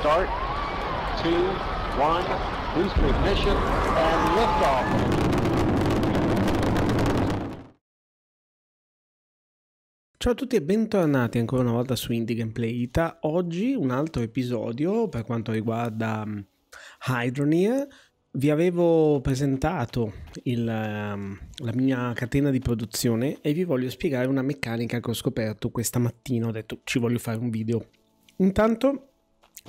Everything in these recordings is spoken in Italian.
start, two, one, boost ignition, and liftoff. Ciao a tutti e bentornati ancora una volta su Indie Gameplay Ita. Oggi un altro episodio per quanto riguarda um, Hydroneer. Vi avevo presentato il, ehm, la mia catena di produzione e vi voglio spiegare una meccanica che ho scoperto questa mattina. Ho detto ci voglio fare un video. Intanto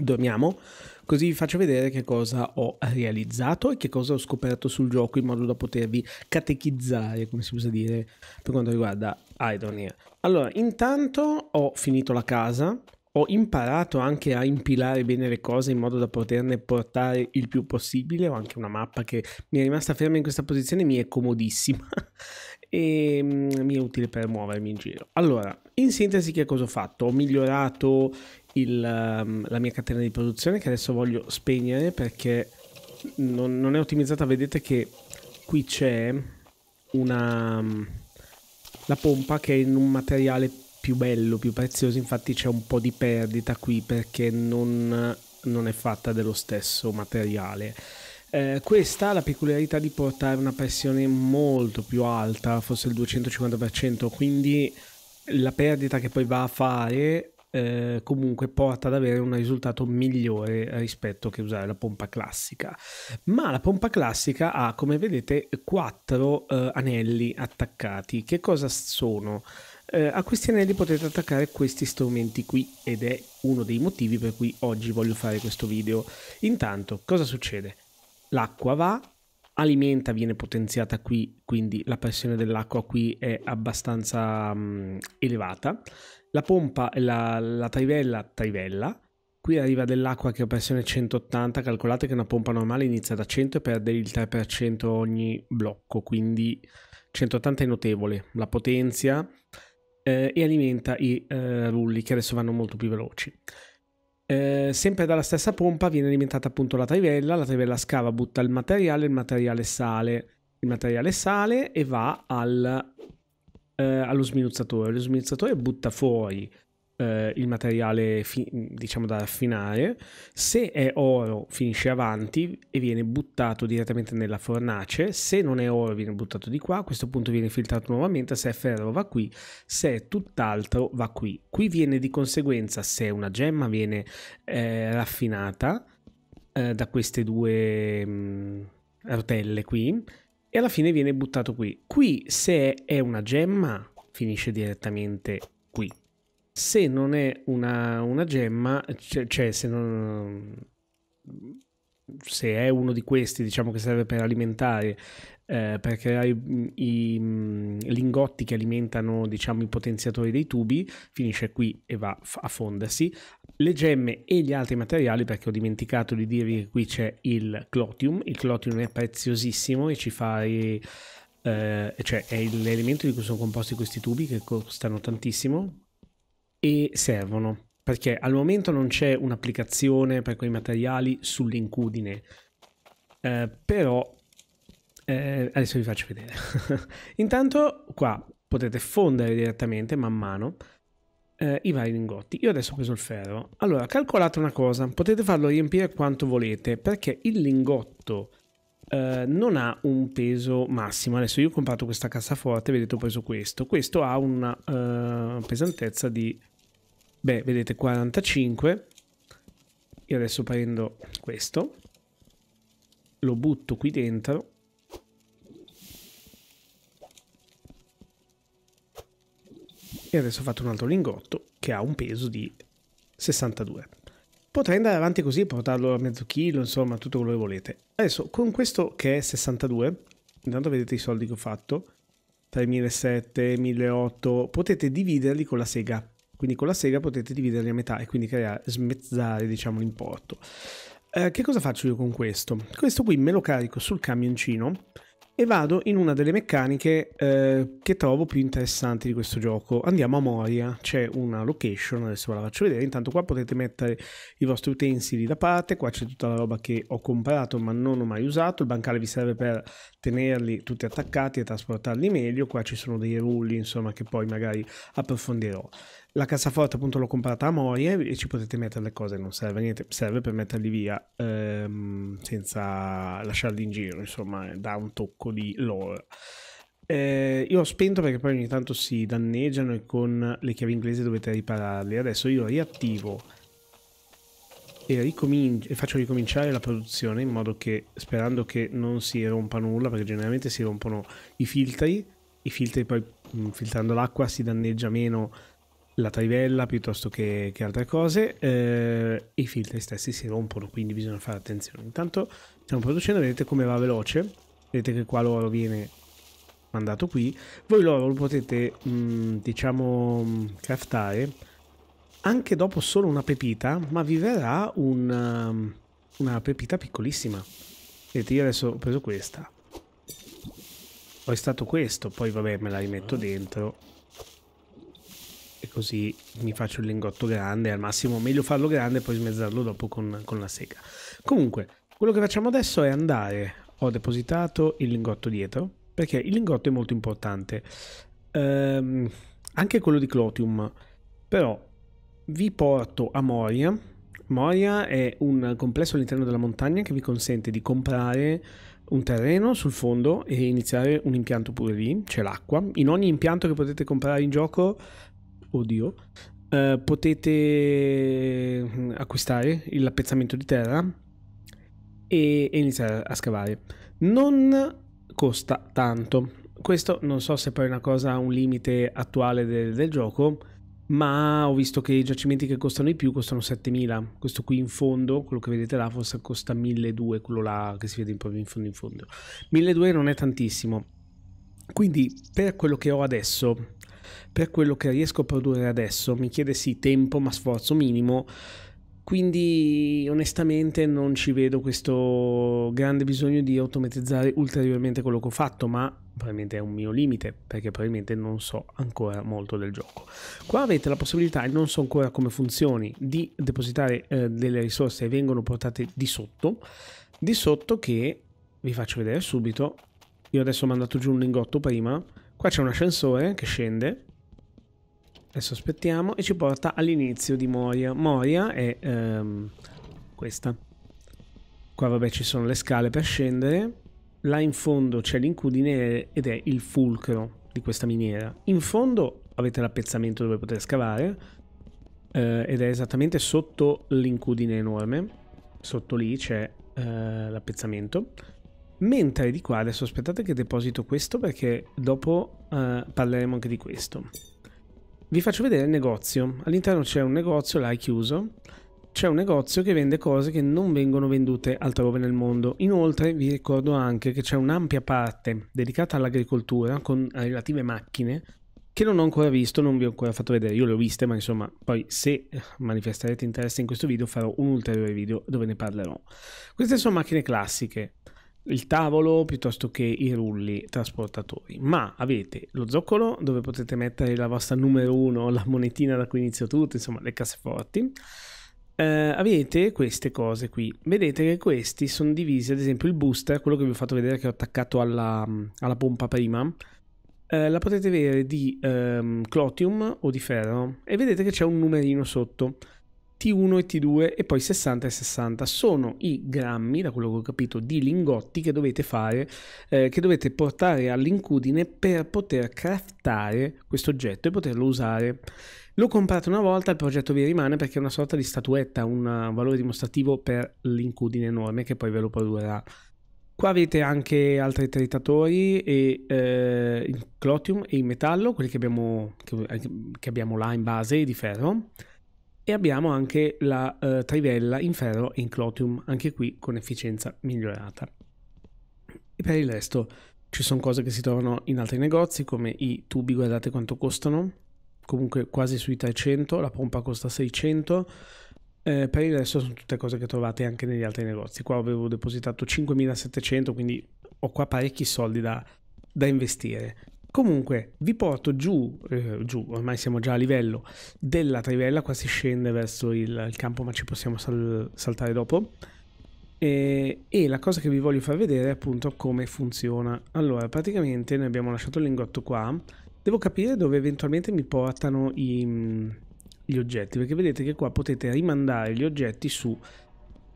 Dormiamo, così vi faccio vedere che cosa ho realizzato e che cosa ho scoperto sul gioco in modo da potervi catechizzare, come si usa dire, per quanto riguarda Ironia. Allora, intanto ho finito la casa, ho imparato anche a impilare bene le cose in modo da poterne portare il più possibile. Ho anche una mappa che mi è rimasta ferma in questa posizione, mi è comodissima e mm, mi è utile per muovermi in giro. Allora, in sintesi, che cosa ho fatto? Ho migliorato il, ehm, la mia catena di produzione che adesso voglio spegnere perché non, non è ottimizzata. Vedete che qui c'è una mm, la pompa che è in un materiale più bello, più prezioso, infatti c'è un po' di perdita qui perché non, non è fatta dello stesso materiale. Eh, questa ha la peculiarità di portare una pressione molto più alta, forse il 250%, quindi la perdita che poi va a fare eh, comunque porta ad avere un risultato migliore rispetto che usare la pompa classica. Ma la pompa classica ha, come vedete, quattro eh, anelli attaccati. Che cosa sono? Eh, a questi anelli potete attaccare questi strumenti qui ed è uno dei motivi per cui oggi voglio fare questo video. Intanto, cosa succede? L'acqua va, alimenta viene potenziata qui, quindi la pressione dell'acqua qui è abbastanza mh, mm, elevata. La pompa, la, la trivella, trivella, qui arriva dell'acqua che a pressione 180, calcolate che una pompa normale inizia da 100 e perde il 3% ogni blocco, quindi 180 è notevole la potenza eh, e alimenta i eh, rulli che adesso vanno molto più veloci. Eh, sempre dalla stessa pompa viene alimentata appunto la trivella, la trivella scava, butta il materiale, il materiale sale, il materiale sale e va al eh, allo sminuzzatore. Lo sminuzzatore butta fuori eh, il materiale fi- diciamo da raffinare. Se è oro finisce avanti e viene buttato direttamente nella fornace. Se non è oro viene buttato di qua. A questo punto viene filtrato nuovamente. Se è ferro va qui. Se è tutt'altro va qui. Qui viene di conseguenza se una gemma viene eh, raffinata eh, da queste due... Mh, mm, rotelle qui e alla fine viene buttato qui. Qui se è una gemma finisce direttamente qui. Se non è una, una gemma, cioè, cioè se non se è uno di questi, diciamo che serve per alimentare, eh, per creare mm, i, mm, i, lingotti che alimentano diciamo, i potenziatori dei tubi, finisce qui e va a fondersi. Le gemme e gli altri materiali, perché ho dimenticato di dirvi che qui c'è il clotium, il clotium è preziosissimo e ci fa... Eh, eh cioè è l'elemento di cui sono composti questi tubi che costano tantissimo e servono perché al momento non c'è un'applicazione per quei materiali sull'incudine, eh, però eh, adesso vi faccio vedere. Intanto qua potete fondere direttamente man mano eh, i vari lingotti. Io adesso ho preso il ferro. Allora, calcolate una cosa, potete farlo riempire quanto volete, perché il lingotto eh, non ha un peso massimo. Adesso io ho comprato questa cassaforte, vedete ho preso questo. Questo ha una eh, pesantezza di Beh, vedete 45. Io adesso prendo questo, lo butto qui dentro. E adesso ho fatto un altro lingotto che ha un peso di 62. Potrei andare avanti così e portarlo a mezzo chilo, insomma, tutto quello che volete. Adesso, con questo che è 62, intanto vedete i soldi che ho fatto, 3.700, 1.800, potete dividerli con la sega. Quindi con la sega potete dividerli a metà e quindi creare, smezzare diciamo, l'importo. Eh, che cosa faccio io con questo? Questo qui me lo carico sul camioncino e vado in una delle meccaniche eh, che trovo più interessanti di questo gioco. Andiamo a Moria, c'è una location, adesso ve la faccio vedere. Intanto qua potete mettere i vostri utensili da parte, qua c'è tutta la roba che ho comprato ma non ho mai usato. Il bancale vi serve per tenerli tutti attaccati e trasportarli meglio. Qua ci sono dei rulli, insomma, che poi magari approfondirò. La cassaforte appunto l'ho comprata a Morie e ci potete mettere le cose, non serve niente, serve per metterli via ehm, senza lasciarli in giro, insomma, eh, da un tocco di lore. Eh, io ho spento perché poi ogni tanto si danneggiano e con le chiavi inglesi dovete ripararle. Adesso io riattivo e, e, faccio ricominciare la produzione in modo che, sperando che non si rompa nulla, perché generalmente si rompono i filtri, i filtri poi mh, mm, filtrando l'acqua si danneggia meno la trivella piuttosto che, che altre cose, eh, i filtri stessi si rompono, quindi bisogna fare attenzione. Intanto stiamo producendo, vedete come va veloce, vedete che qua l'oro viene mandato qui, voi l'oro lo potete mh, mm, diciamo craftare anche dopo solo una pepita, ma vi verrà un, um, una pepita piccolissima. Vedete, io adesso ho preso questa. Ho stato questo, poi vabbè me la rimetto dentro così mi faccio il lingotto grande, al massimo meglio farlo grande e poi smezzarlo dopo con, con la sega. Comunque, quello che facciamo adesso è andare, ho depositato il lingotto dietro, perché il lingotto è molto importante, ehm, anche quello di Clotium, però vi porto a Moria. Moria è un complesso all'interno della montagna che vi consente di comprare un terreno sul fondo e iniziare un impianto pure lì, c'è l'acqua. In ogni impianto che potete comprare in gioco oddio, eh, potete mm, acquistare l'appezzamento di terra e, e iniziare a scavare. Non costa tanto. Questo non so se poi è una cosa, un limite attuale del, del gioco, ma ho visto che i giacimenti che costano di più costano 7000 questo qui in fondo quello che vedete là forse costa 1200 quello là che si vede proprio in fondo in fondo 1200 non è tantissimo quindi per quello che ho adesso per quello che riesco a produrre adesso. Mi chiede sì tempo ma sforzo minimo. Quindi onestamente non ci vedo questo grande bisogno di automatizzare ulteriormente quello che ho fatto, ma probabilmente è un mio limite, perché probabilmente non so ancora molto del gioco. Qua avete la possibilità, e non so ancora come funzioni, di depositare eh, delle risorse e vengono portate di sotto, di sotto che vi faccio vedere subito. Io adesso ho mandato giù un lingotto prima, Qua c'è un ascensore che scende. Adesso aspettiamo e ci porta all'inizio di Moria. Moria è ehm, questa. Qua vabbè ci sono le scale per scendere. Là in fondo c'è l'incudine ed è il fulcro di questa miniera. In fondo avete l'appezzamento dove potete scavare eh, ed è esattamente sotto l'incudine enorme. Sotto lì c'è eh, l'appezzamento mentre di qua adesso aspettate che deposito questo perché dopo eh, parleremo anche di questo vi faccio vedere il negozio all'interno c'è un negozio l'hai chiuso c'è un negozio che vende cose che non vengono vendute altrove nel mondo. Inoltre vi ricordo anche che c'è un'ampia parte dedicata all'agricoltura con relative macchine che non ho ancora visto, non vi ho ancora fatto vedere. Io le ho viste, ma insomma, poi se manifesterete interesse in questo video farò un ulteriore video dove ne parlerò. Queste sono macchine classiche il tavolo piuttosto che i rulli trasportatori, ma avete lo zoccolo dove potete mettere la vostra numero 1, la monetina da cui inizio tutto, insomma le casseforti. Eh, avete queste cose qui, vedete che questi sono divisi, ad esempio il booster, quello che vi ho fatto vedere che ho attaccato alla, alla pompa prima, eh, la potete avere di ehm, clotium o di ferro e vedete che c'è un numerino sotto. T1 e T2 e poi 60 e 60 sono i grammi, da quello che ho capito, di lingotti che dovete fare, eh, che dovete portare all'incudine per poter craftare questo oggetto e poterlo usare. L'ho comprato una volta, il progetto vi rimane perché è una sorta di statuetta, un valore dimostrativo per l'incudine enorme che poi ve lo produrrà. Qua avete anche altri tritatori, e, eh, in clotium e il metallo, quelli che abbiamo, che, che abbiamo là in base di ferro e abbiamo anche la eh, trivella in ferro e in clotium, anche qui con efficienza migliorata. E per il resto ci sono cose che si trovano in altri negozi come i tubi, guardate quanto costano, comunque quasi sui 300, la pompa costa 600, eh, per il resto sono tutte cose che trovate anche negli altri negozi. Qua avevo depositato 5700, quindi ho qua parecchi soldi da, da investire. Comunque, vi porto giù, eh, giù, ormai siamo già a livello della trivella, qua si scende verso il, il campo ma ci possiamo sal saltare dopo. E, e, la cosa che vi voglio far vedere è appunto come funziona. Allora, praticamente noi abbiamo lasciato il lingotto qua, devo capire dove eventualmente mi portano i, gli oggetti, perché vedete che qua potete rimandare gli oggetti su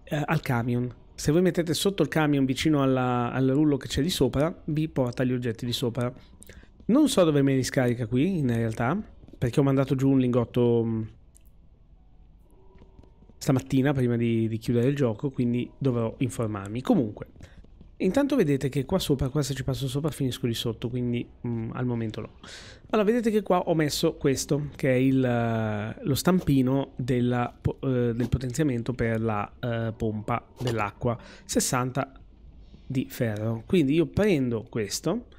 eh, al camion, se voi mettete sotto il camion vicino alla, al rullo che c'è di sopra, vi porta gli oggetti di sopra. Non so dove me li scarica qui, in realtà, perché ho mandato giù un lingotto mm, stamattina prima di, di chiudere il gioco, quindi dovrò informarmi. Comunque, intanto vedete che qua sopra, qua se ci passo sopra finisco di sotto, quindi mh, mm, al momento no. Allora, vedete che qua ho messo questo, che è il, eh, lo stampino della, eh, del potenziamento per la eh, pompa dell'acqua, 60 di ferro. Quindi io prendo questo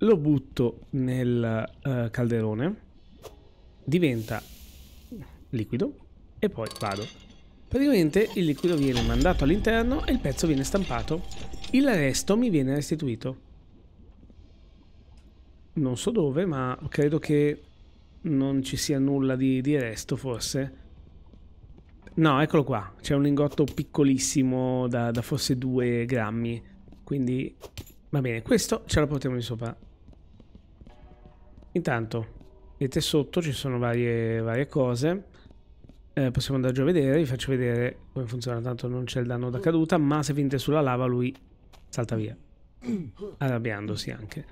lo butto nel uh, calderone, diventa liquido e poi vado. Praticamente il liquido viene mandato all'interno e il pezzo viene stampato. Il resto mi viene restituito. Non so dove, ma credo che non ci sia nulla di, di resto forse. No, eccolo qua. C'è un lingotto piccolissimo da, da forse 2 grammi. Quindi va bene, questo ce lo portiamo di sopra. Intanto, vedete sotto ci sono varie, varie cose. Eh, possiamo giù a vedere, vi faccio vedere come funziona, tanto non c'è il danno da caduta, ma se finite sulla lava lui salta via, arrabbiandosi anche.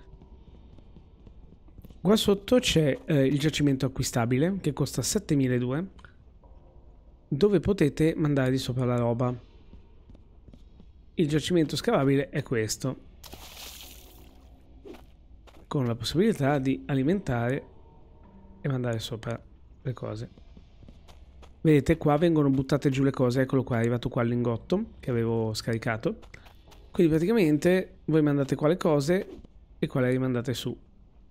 Qua sotto c'è eh, il giacimento acquistabile, che costa 7.200, dove potete mandare di sopra la roba. Il giacimento scavabile è questo con la possibilità di alimentare e mandare sopra le cose. Vedete qua vengono buttate giù le cose, eccolo qua, è arrivato qua il lingotto che avevo scaricato. Quindi praticamente voi mandate qua le cose e qua le rimandate su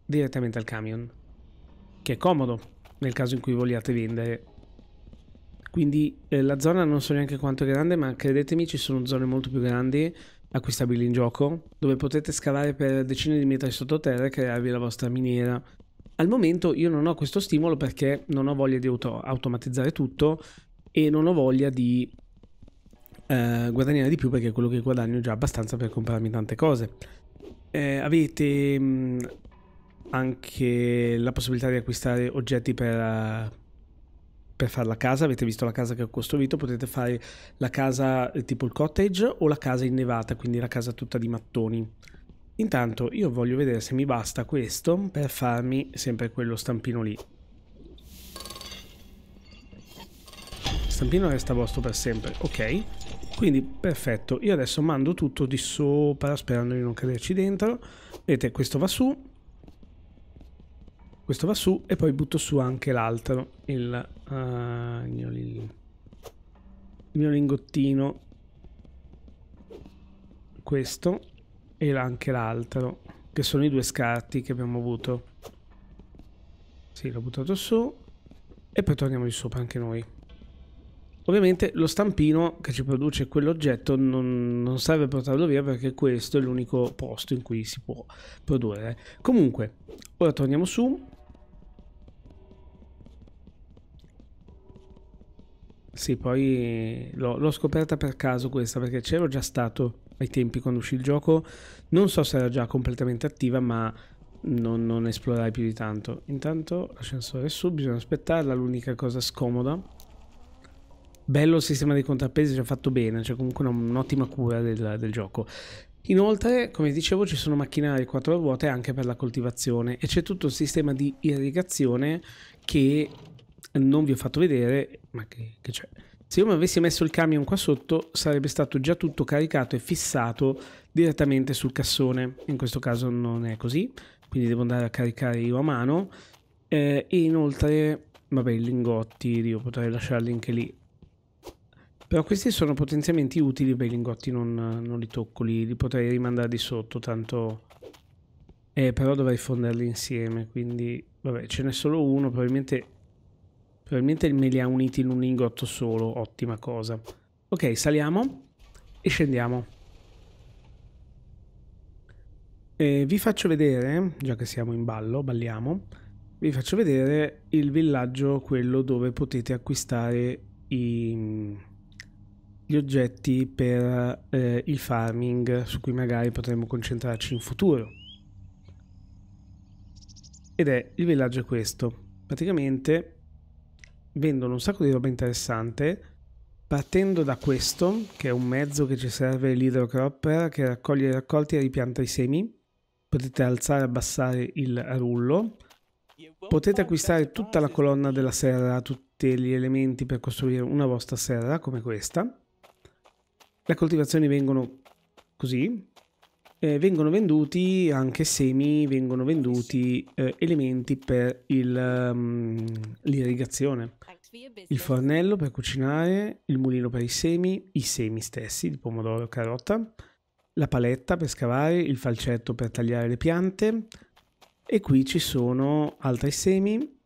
direttamente al camion, che è comodo nel caso in cui vogliate vendere. Quindi eh, la zona non so neanche quanto è grande, ma credetemi ci sono zone molto più grandi acquistabili in gioco, dove potete scavare per decine di metri sottoterra e crearvi la vostra miniera. Al momento io non ho questo stimolo perché non ho voglia di auto automatizzare tutto e non ho voglia di eh, guadagnare di più perché quello che guadagno è già abbastanza per comprarmi tante cose. Eh, avete mh, mm, anche la possibilità di acquistare oggetti per eh, per fare la casa, avete visto la casa che ho costruito, potete fare la casa eh, tipo il cottage o la casa innevata, quindi la casa tutta di mattoni. Intanto io voglio vedere se mi basta questo per farmi sempre quello stampino lì. Stampino resta vostro per sempre, ok. Quindi perfetto, io adesso mando tutto di sopra sperando di non caderci dentro. Vedete, questo va su, questo va su e poi butto su anche l'altro, il, uh, eh, il, mio, il mio lingottino. Questo e anche l'altro, che sono i due scarti che abbiamo avuto. Sì, l'ho buttato su e poi torniamo di sopra anche noi. Ovviamente lo stampino che ci produce quell'oggetto non, non, serve portarlo via perché questo è l'unico posto in cui si può produrre. Comunque, ora torniamo su Sì, poi l'ho, l'ho scoperta per caso questa perché c'ero già stato ai tempi quando uscì il gioco. Non so se era già completamente attiva, ma non, non, esplorai più di tanto. Intanto l'ascensore è su, bisogna aspettarla, l'unica cosa scomoda. Bello il sistema dei contrappesi, già fatto bene, c'è cioè comunque un'ottima cura del, del, gioco. Inoltre, come dicevo, ci sono macchinari quattro ruote anche per la coltivazione e c'è tutto il sistema di irrigazione che non vi ho fatto vedere ma che, che c'è? Se io mi avessi messo il camion qua sotto sarebbe stato già tutto caricato e fissato direttamente sul cassone. In questo caso non è così, quindi devo andare a caricare io a mano. Eh, e inoltre, vabbè, i lingotti io potrei lasciarli anche lì. Però questi sono potenzialmente utili, beh i lingotti non, non li tocco, li, li potrei rimandare di sotto, tanto... Eh, però dovrei fonderli insieme, quindi... Vabbè, ce n'è solo uno, probabilmente Probabilmente me li ha uniti in un ingotto solo, ottima cosa. Ok, saliamo e scendiamo. E vi faccio vedere, già che siamo in ballo, balliamo, vi faccio vedere il villaggio, quello dove potete acquistare i, gli oggetti per eh, il farming, su cui magari potremo concentrarci in futuro. Ed è, il villaggio è questo. Praticamente vendono un sacco di roba interessante partendo da questo, che è un mezzo che ci serve l'hydrocropper che raccoglie i raccolti e ripianta i semi. Potete alzare e abbassare il rullo. Potete acquistare tutta la colonna della serra, tutti gli elementi per costruire una vostra serra come questa. Le coltivazioni vengono così, eh, vengono venduti anche semi, vengono venduti eh, elementi per il, um, l'irrigazione. Il fornello per cucinare, il mulino per i semi, i semi stessi di pomodoro e carota, la paletta per scavare, il falcetto per tagliare le piante e qui ci sono altri semi,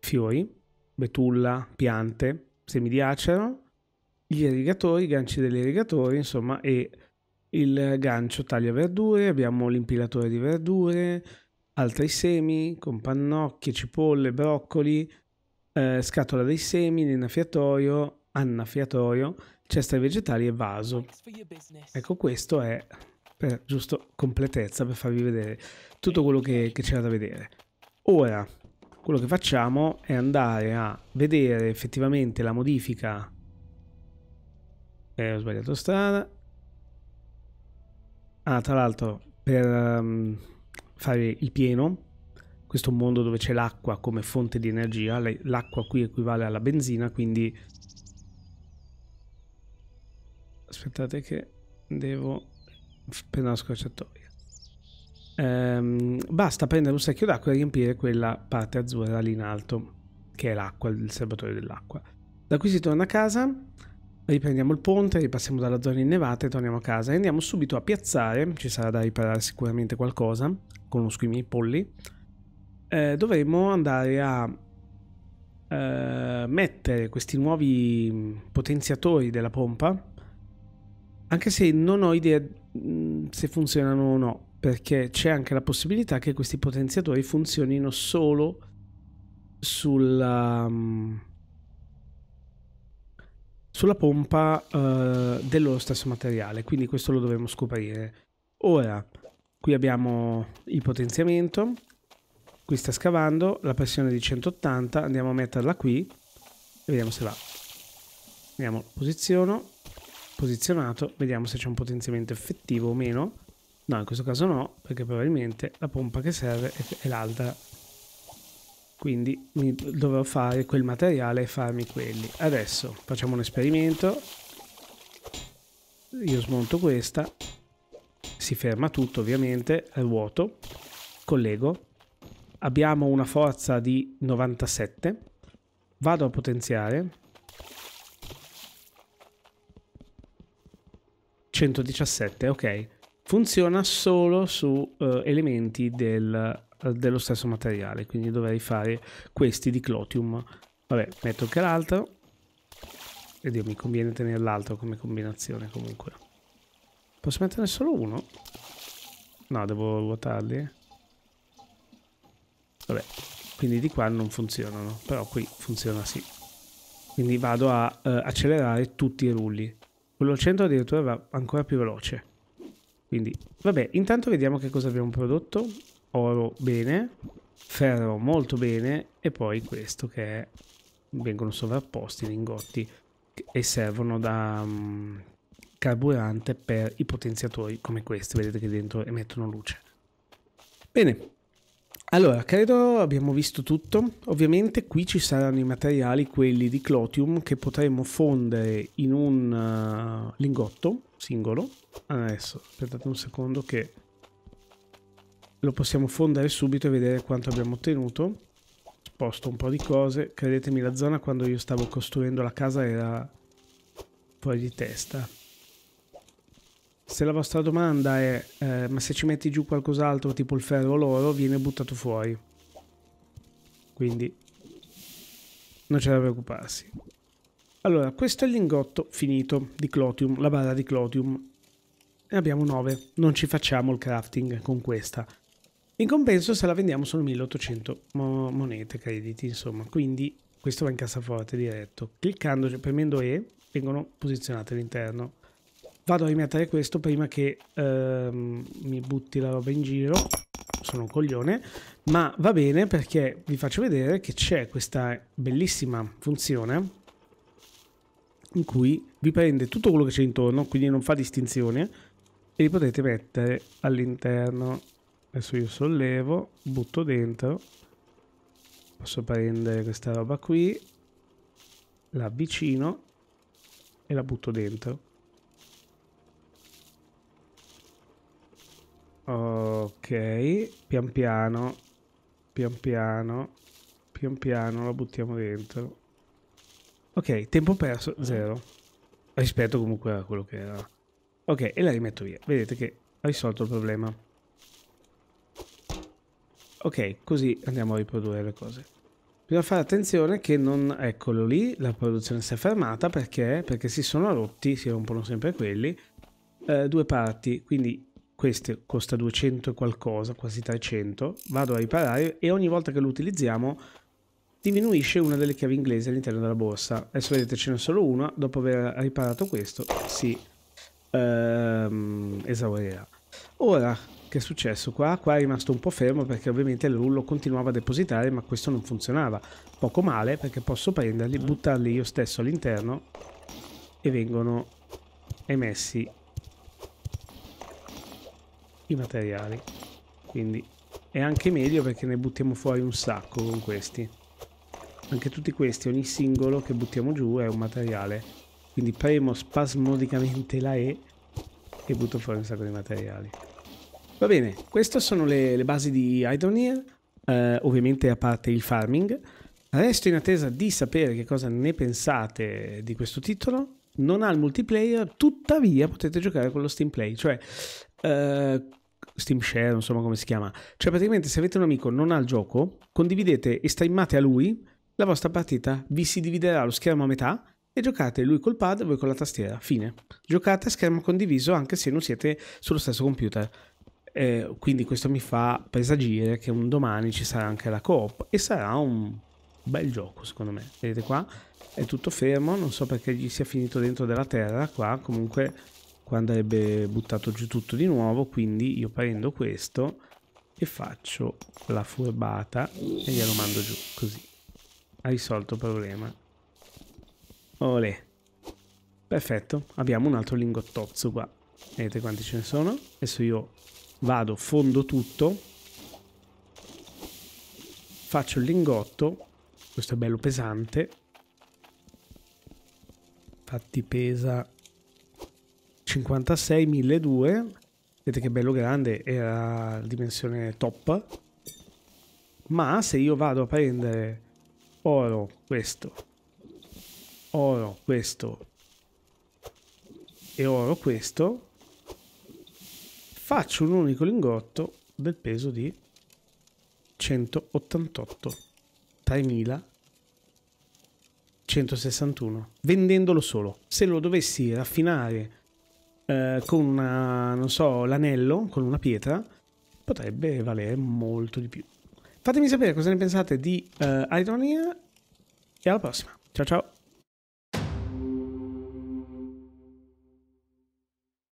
fiori, betulla, piante, semi di acero, gli irrigatori, i ganci degli irrigatori, insomma, e il gancio taglia verdure, abbiamo l'impilatore di verdure, altri semi con pannocchie, cipolle, broccoli, eh, scatola dei semi, innaffiatoio, annaffiatoio, cesta dei vegetali e vaso. Ecco questo è per giusto completezza per farvi vedere tutto quello che, che c'era da vedere. Ora quello che facciamo è andare a vedere effettivamente la modifica eh, ho sbagliato strada Ah, tra l'altro, per um, fare il pieno, questo mondo dove c'è l'acqua come fonte di energia, l'acqua qui equivale alla benzina, quindi... Aspettate che devo prendere la scorciatoia. Um, basta prendere un secchio d'acqua e riempire quella parte azzurra lì in alto, che è l'acqua, il serbatoio dell'acqua. Da qui si torna a casa riprendiamo il ponte, ripassiamo dalla zona innevata e torniamo a casa. andiamo subito a piazzare, ci sarà da riparare sicuramente qualcosa, conosco i miei polli. Eh, dovremo andare a eh, mettere questi nuovi potenziatori della pompa, anche se non ho idea mm, se funzionano o no, perché c'è anche la possibilità che questi potenziatori funzionino solo sulla... Um, sulla pompa eh, dello stesso materiale, quindi questo lo dovremo scoprire. Ora, qui abbiamo il potenziamento, qui sta scavando, la pressione di 180, andiamo a metterla qui e vediamo se va. Andiamo, posiziono, posizionato, vediamo se c'è un potenziamento effettivo o meno. No, in questo caso no, perché probabilmente la pompa che serve è l'altra quindi dovrò fare quel materiale e farmi quelli adesso facciamo un esperimento io smonto questa si ferma tutto ovviamente ruoto collego abbiamo una forza di 97 vado a potenziare 117 ok funziona solo su uh, elementi del eh, dello stesso materiale, quindi dovrei fare questi di Clotium. Vabbè, metto anche l'altro. E Dio, mi conviene tenere l'altro come combinazione comunque. Posso metterne solo uno? No, devo ruotarli. Vabbè, quindi di qua non funzionano, però qui funziona sì. Quindi vado a eh, accelerare tutti i rulli. Quello al centro addirittura va ancora più veloce. Quindi, vabbè, intanto vediamo che cosa abbiamo prodotto oro bene, ferro molto bene e poi questo che è, vengono sovrapposti i lingotti e servono da um, carburante per i potenziatori come questi, vedete che dentro emettono luce. Bene, allora, credo abbiamo visto tutto. Ovviamente qui ci saranno i materiali, quelli di Clotium, che potremo fondere in un uh, lingotto singolo. Adesso, aspettate un secondo che lo possiamo fondere subito e vedere quanto abbiamo ottenuto sposto un po' di cose credetemi la zona quando io stavo costruendo la casa era fuori di testa se la vostra domanda è eh, ma se ci metti giù qualcos'altro tipo il ferro o l'oro viene buttato fuori quindi non c'è da preoccuparsi allora questo è il lingotto finito di clotium la barra di clotium ne abbiamo 9 non ci facciamo il crafting con questa in compenso, se la vendiamo sono 1800 mo- monete, crediti, insomma. Quindi questo va in cassaforte diretto. Cliccando, cioè, premendo E, vengono posizionate all'interno. Vado a rimettere questo prima che ehm, mi butti la roba in giro. Sono un coglione, ma va bene perché vi faccio vedere che c'è questa bellissima funzione in cui vi prende tutto quello che c'è intorno, quindi non fa distinzione, e li potete mettere all'interno Adesso io sollevo, butto dentro. Posso prendere questa roba qui, la avvicino e la butto dentro. Ok, pian piano, pian piano, pian piano la buttiamo dentro. Ok, tempo perso, zero. Rispetto comunque a quello che era. Ok, e la rimetto via. Vedete che ho risolto il problema. Ok, così andiamo a riprodurre le cose. Bisogna fare attenzione che non... Eccolo lì, la produzione si è fermata perché? Perché si sono rotti, si rompono sempre quelli. Eh, due parti, quindi queste costa 200 e qualcosa, quasi 300. Vado a riparare e ogni volta che lo utilizziamo diminuisce una delle chiavi inglesi all'interno della borsa. Adesso vedete ce n'è solo una, dopo aver riparato questo si ehm, esaurirà. Ora, che è successo qua? Qua è rimasto un po' fermo perché ovviamente il rullo continuava a depositare ma questo non funzionava. Poco male perché posso prenderli, mm. buttarli io stesso all'interno e vengono emessi i materiali. Quindi è anche meglio perché ne buttiamo fuori un sacco con questi. Anche tutti questi, ogni singolo che buttiamo giù è un materiale. Quindi premo spasmodicamente la E e butto fuori un sacco di materiali. Va bene, queste sono le, le basi di Idonia, eh, ovviamente a parte il farming. Resto in attesa di sapere che cosa ne pensate di questo titolo. Non ha il multiplayer, tuttavia potete giocare con lo Steam Play, cioè eh, Steam Share, insomma come si chiama. Cioè praticamente se avete un amico che non ha il gioco, condividete e streamate a lui la vostra partita, vi si dividerà lo schermo a metà e giocate lui col pad e voi con la tastiera. Fine. Giocate a schermo condiviso anche se non siete sullo stesso computer. Eh, quindi questo mi fa presagire che un domani ci sarà anche la coop e sarà un bel gioco secondo me. Vedete qua? È tutto fermo, non so perché gli sia finito dentro della terra qua, comunque qua andrebbe buttato giù tutto di nuovo, quindi io prendo questo e faccio la furbata e glielo mando giù, così. Ha risolto il problema. Olè. Perfetto, abbiamo un altro lingottozzo qua. Vedete quanti ce ne sono? Adesso io vado, fondo tutto. Faccio il lingotto. Questo è bello pesante. Infatti pesa 56, 1200. Vedete che bello grande, era dimensione top. Ma se io vado a prendere oro, questo, oro questo e oro questo, faccio un unico lingotto del peso di 188, 3000 161 vendendolo solo se lo dovessi raffinare eh, con una non so l'anello con una pietra potrebbe valere molto di più fatemi sapere cosa ne pensate di eh, ironia e alla prossima ciao ciao